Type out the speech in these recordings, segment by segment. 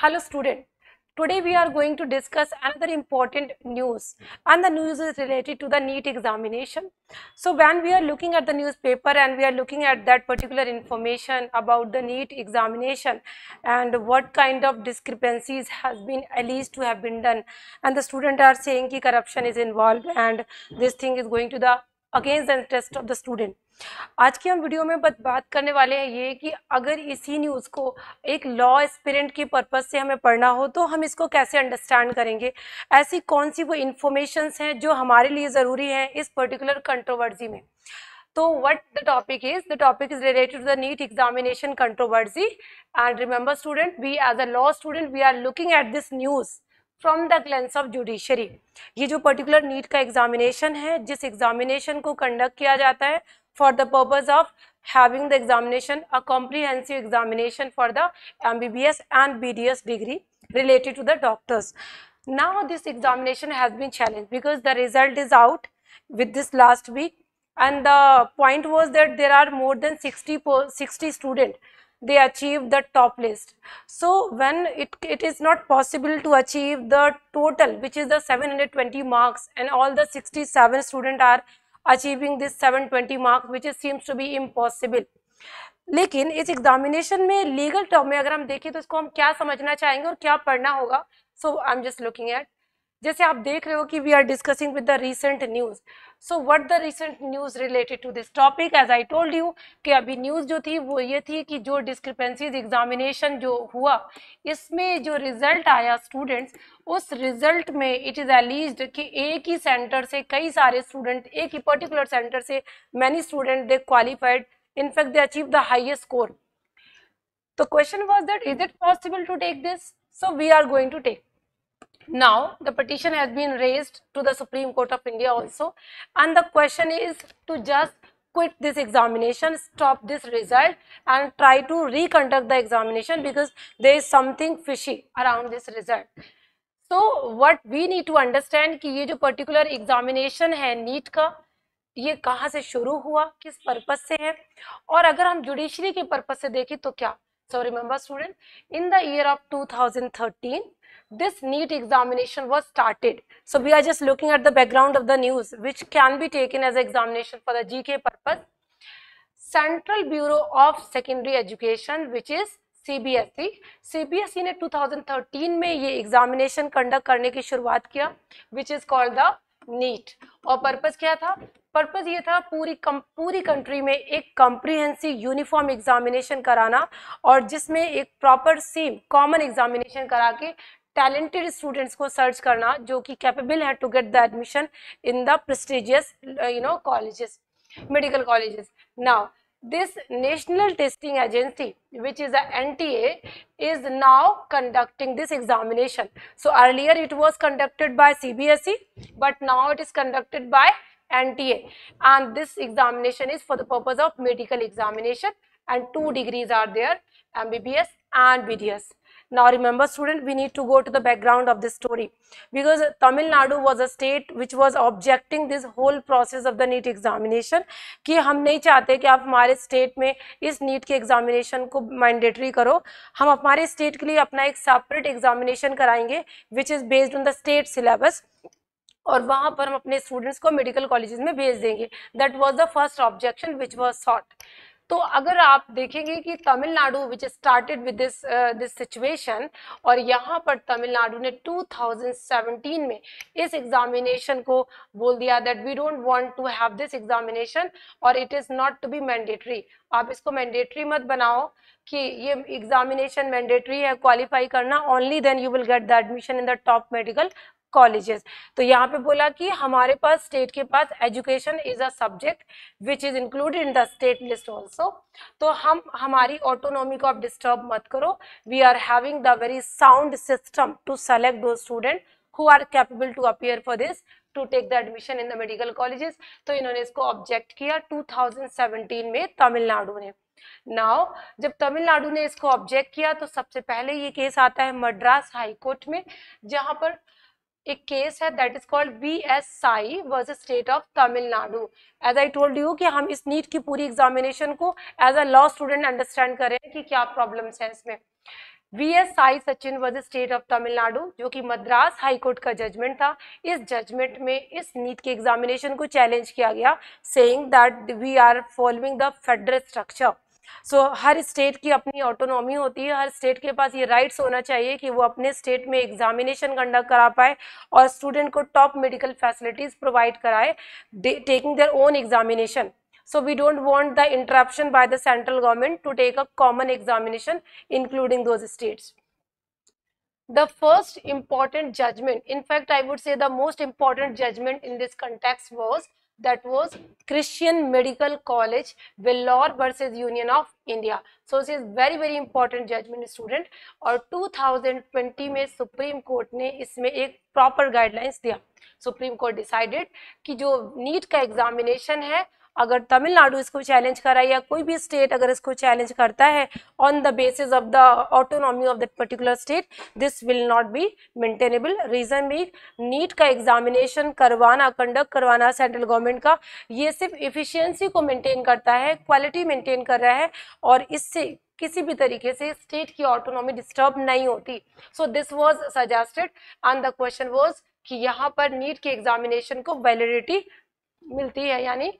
Hello student, today we are going to discuss another important news and the news is related to the NEET examination. So when we are looking at the newspaper and we are looking at that particular information about the NEET examination and what kind of discrepancies has been alleged to have been done and the student are saying ki corruption is involved and this thing is going to the against the interest of the student. आज की हम video में बात करने वाले हैं ये कि अगर इसी न्यूज़ को एक लॉ एस्पिरेंट की पर्पज से हमें पढ़ना हो तो हम इसको कैसे अंडरस्टैंड करेंगे ऐसी कौन सी वो इन्फॉर्मेशन हैं जो हमारे लिए ज़रूरी हैं इस पर्टिकुलर कंट्रोवर्सी में तो what the topic is the topic is related to the NEET examination controversy and remember student we as a law student we are looking at this news from the glance of judiciary ये जो particular NEET का examination है जिस examination को conduct किया जाता है for the purpose of having the examination a comprehensive examination for the M B B S and B D S degree related to the doctors now this examination has been challenge because the result is out with this last week and the point was that there are more than sixty sixty student they achieve the top list. So when it, it is not possible to achieve the total which is the 720 marks and all the 67 students are achieving this 720 marks which is, seems to be impossible. लेकिन इस examination में legal term में अगर हम देखें तो इसको हम क्या समझना चाहेंगे और क्या पढ़ना होगा so I am just looking at जैसे आप देख रहे हो कि we are discussing with the recent news so what the recent news related to this topic as I told you कि अभी न्यूज जो थी वो ये थी कि जो डिस्क्रिपेंसीज एग्जामिनेशन जो हुआ इसमें जो रिजल्ट आया स्टूडेंट्स उस रिजल्ट में इट इज़ एलिज कि एक ही सेंटर से कई सारे स्टूडेंट एक ही पर्टिकुलर सेंटर से many student they qualified in fact they achieve the highest score तो question was that is it possible to take this so we are going to take Now, the petition has been raised to the Supreme Court of India also and the question is to just quit this examination, stop this result and try to reconduct the examination because there is something fishy around this result. So, what we need to understand ki ye jo particular examination hai NEET ka ये कहाँ से शुरू हुआ किस purpose से है और अगर हम जुडिशरी के पर्पज से देखें तो क्या so remember student in the year of 2013 this neat examination was started so we are just looking at the background of the news which can be taken as examination for the gk purpose central bureau of secondary education which is CBSE, CBSE ने 2013 में ये examination conduct करने की शुरुआत किया which is called the NEET और purpose क्या था पर्पज ये था पूरी कम, पूरी कंट्री में एक कॉम्प्रिहेंसिव यूनिफॉर्म एग्जामिनेशन कराना और जिसमें एक प्रॉपर सेम कॉमन एग्जामिनेशन करा के टैलेंटेड स्टूडेंट्स को सर्च करना जो कि capable to get the admission in the prestigious, uh, you know, colleges, medical colleges. Now, this National Testing Agency, which is the NTA, is now conducting this examination. So, earlier it was conducted by CBSE, but now it is conducted by NTA. And this examination is for the purpose of medical examination and two degrees are there, MBBS and BDS. Now remember student, we need to go to the background of this story because Tamil Nadu was a state which was objecting this whole process of the NEET examination ki hum nahi chahte ki aap hamare state mein is NEET ke examination ko mandatory karo hum हमारे state ke liye apna ek separate examination karayenge which is based on the state syllabus और वहाँ पर हम अपने students को medical colleges में भेज देंगे that was the first objection which was sought तो अगर आप देखेंगे कि Tamil Nadu which started with this this situation और यहाँ पर तमिलनाडु ने 2017 में इस एग्जामिनेशन को बोल दिया that we don't want to have this examination और it is not to be mandatory आप इसको मैंडेटरी मत बनाओ कि ये एग्जामिनेशन मैंडेटरी है क्वालिफाई करना only then you will get the admission in the top medical colleges तो यहाँ पे बोला कि हमारे पास स्टेट के पास education is a subject which is included in the state list also तो हम हमारी ऑटोनॉमी को आप डिस्टर्ब मत करो we are having the very sound system to select दो student who are capable to appear for this to take the admission in the medical colleges तो इन्होंने इसको ऑब्जेक्ट किया 2017 में तमिलनाडु ने नाउ जब तमिलनाडु ने इसको ऑब्जेक्ट किया तो सबसे पहले ये केस आता है मद्रास हाई कोर्ट में जहां पर एक केस है that is called B S Sai versus state of Tamil Nadu as I told you कि हम इस नीट की पूरी एग्जामिनेशन को as a law student understand करें कि क्या प्रॉब्लम्स है इसमें V S Sai Sachin versus state of Tamil Nadu जो कि मद्रास हाई कोर्ट का जजमेंट था इस जजमेंट में इस नीट के एग्जामिनेशन को चैलेंज किया गया saying that we are following the federal structure so so, हर स्टेट की अपनी ऑटोनॉमी होती है हर स्टेट के पास ये राइट्स होना चाहिए कि वो अपने स्टेट में एग्जामिनेशन कंडक्ट करा पाए और स्टूडेंट को टॉप मेडिकल फैसिलिटीज़ प्रोवाइड कराए taking their own examination so we don't want the interruption by the central government to take a common examination including those states the first important judgment in fact i would say the most important judgment in this context was that was Christian Medical College, Vellore versus Union of India. So this is very very important judgment student और 2020 में supreme court ने इसमें एक proper guidelines दिया supreme court decided कि जो NEET का examination है अगर तमिलनाडु इसको चैलेंज करा या कोई भी स्टेट अगर इसको चैलेंज करता है on the basis of the autonomy of that particular state this will not be maintainable reason भी नीट का एग्जामिनेशन करवाना कंडक्ट करवाना सेंट्रल गवर्नमेंट का ये सिर्फ इफिशियंसी को मेंटेन करता है क्वालिटी मेंटेन कर रहा है और इससे किसी भी तरीके से स्टेट की ऑटोनॉमी डिस्टर्ब नहीं होती so this was suggested on the question was कि यहाँ पर नीट के एग्जामिनेशन को वैलिडिटी मिलती है यानी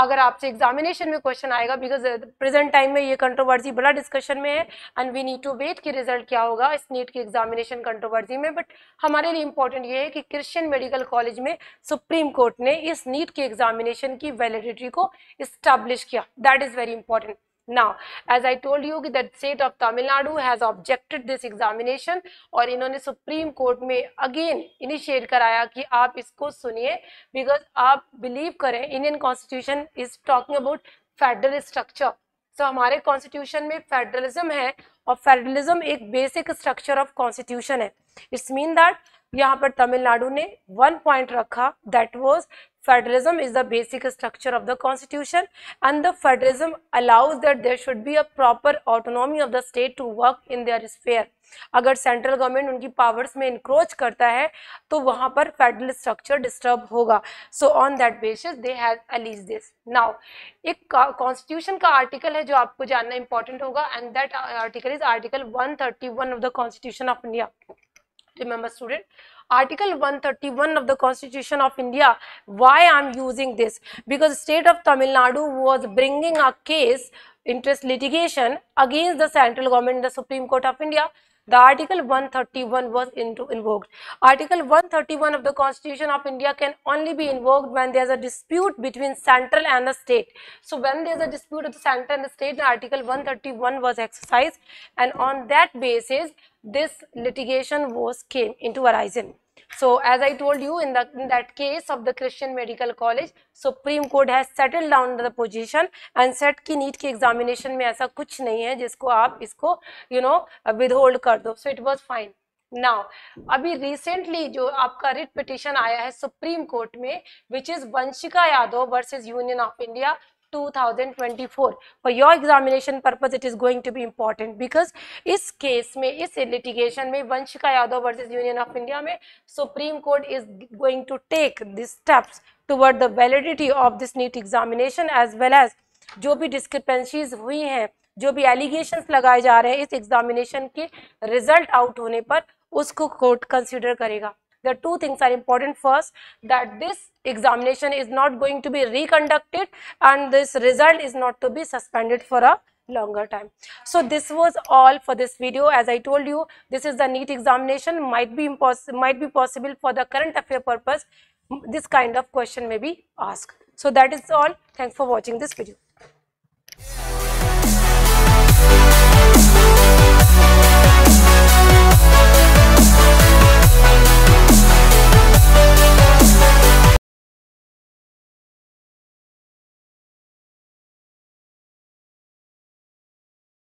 अगर आपसे एग्जामिनेशन में क्वेश्चन आएगा बिकॉज प्रेजेंट टाइम में ये कंट्रोवर्सी बड़ा डिस्कशन में है and we need to wait कि रिजल्ट क्या होगा इस नीट की एग्जामिनेशन कंट्रोवर्सी में बट हमारे लिए इंपॉर्टेंट ये है कि क्रिश्चियन मेडिकल कॉलेज में सुप्रीम कोर्ट ने इस नीट के एग्जामिनेशन की वैलिडिटी को इस्टेब्लिश किया that is very important now as i told you that state of tamil nadu has objected this examination और इन्होंने सुप्रीम कोर्ट में अगेन इनिशिएट कराया कि आप इसको सुनिए बिकॉज आप बिलीव करें Indian constitution is talking about federal structure so हमारे कॉन्स्टिट्यूशन में फेडरलिज्म है और फेडरलिज्म एक बेसिक स्ट्रक्चर ऑफ कॉन्स्टिट्यूशन है इट्स मीन दैट यहाँ पर तमिलनाडु ने वन पॉइंट रखा that was federalism is the basic structure of the constitution and the federalism allows that there should be a proper autonomy of the state to work in their sphere अगर central government उनकी powers में encroach करता है तो वहां पर federal structure disturb होगा so on that basis they have alleged this now एक कॉन्स्टिट्यूशन का आर्टिकल है जो आपको जानना इंपॉर्टेंट होगा and that article is article 131 of the constitution of India remember student Article 131 of the Constitution of India. Why I'm using this? Because state of Tamil Nadu was bringing a case interest litigation against the central government in the Supreme Court of India the Article 131 was into invoked. Article 131 of the Constitution of India can only be invoked when there is a dispute between central and the state. So when there is a dispute of the central and the state, the Article 131 was exercised and on that basis this litigation was came into horizon. So as I told you in, the, in that case of the Christian Medical College, Supreme Court has settled down the position and set की NEET के examination में ऐसा कुछ नहीं है जिसको आप इसको यू नो विदहोल्ड कर दो so it was fine now अभी रिसेंटली जो आपका रिट पिटिशन आया है सुप्रीम कोर्ट में which is Vanshika Yadav versus union of India 2024 for your examination purpose it is going to be important because इस केस में इस लिटिगेशन में Vanshika Yadav versus union of India में supreme court is going to take this steps toward the validity of this NEET examination as well as जो भी discrepancies हुई हैं जो भी एलिगेशन लगाए जा रहे हैं इस एग्जामिनेशन के रिजल्ट आउट होने पर उसको कोर्ट कंसिडर करेगा the two things are important first that this examination is not going to be reconducted and this result is not to be suspended for a longer time. So this was all for this video. As I told you, this is the neat examination might be impossible, might be possible for the current affair purpose. This kind of question may be asked. So that is all. Thanks for watching this video.